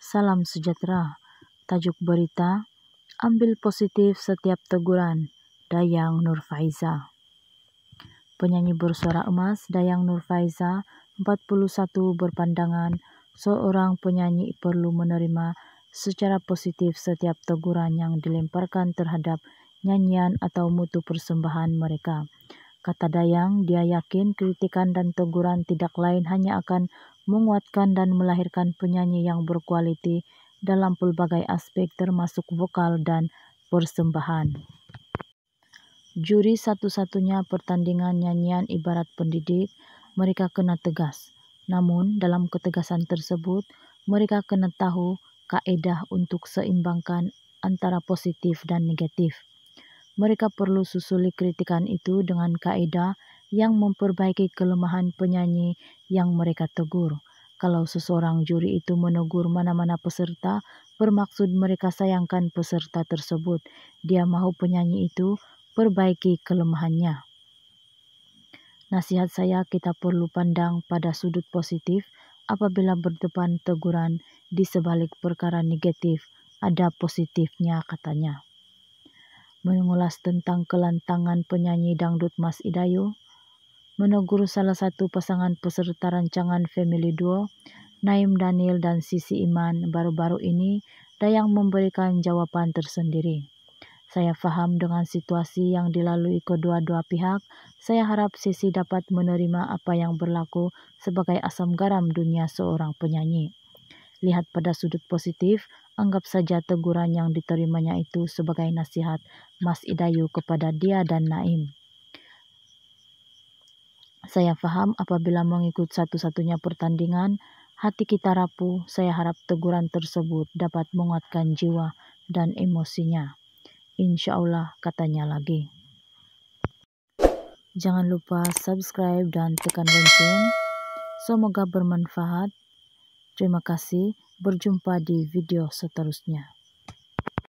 Salam sejahtera. Tajuk berita: Ambil positif setiap teguran. Dayang Nur Faiza. Penyanyi bersuara emas Dayang Nur Faiza, 41 berpandangan seorang penyanyi perlu menerima secara positif setiap teguran yang dilemparkan terhadap nyanyian atau mutu persembahan mereka. Kata Dayang, dia yakin kritikan dan teguran tidak lain hanya akan menguatkan dan melahirkan penyanyi yang berkualiti dalam pelbagai aspek termasuk vokal dan persembahan. Juri satu-satunya pertandingan nyanyian ibarat pendidik, mereka kena tegas. Namun, dalam ketegasan tersebut, mereka kena tahu kaedah untuk seimbangkan antara positif dan negatif mereka perlu susuli kritikan itu dengan kaedah yang memperbaiki kelemahan penyanyi yang mereka tegur. Kalau seseorang juri itu menegur mana-mana peserta, bermaksud mereka sayangkan peserta tersebut. Dia mahu penyanyi itu perbaiki kelemahannya. Nasihat saya kita perlu pandang pada sudut positif apabila berdepan teguran di sebalik perkara negatif ada positifnya katanya mengulas tentang kelantangan penyanyi dangdut Mas Idayu, menegur salah satu pasangan peserta rancangan Family Duo, Naim Daniel dan Sisi Iman baru-baru ini Dayang memberikan jawaban tersendiri. Saya faham dengan situasi yang dilalui kedua-dua pihak. Saya harap Sisi dapat menerima apa yang berlaku sebagai asam garam dunia seorang penyanyi. Lihat pada sudut positif, Anggap saja teguran yang diterimanya itu sebagai nasihat Mas Idayu kepada dia dan Naim. Saya faham apabila mengikut satu-satunya pertandingan, hati kita rapuh, saya harap teguran tersebut dapat menguatkan jiwa dan emosinya. Insya Allah katanya lagi. Jangan lupa subscribe dan tekan lonceng. Semoga bermanfaat. Terima kasih. Berjumpa di video seterusnya.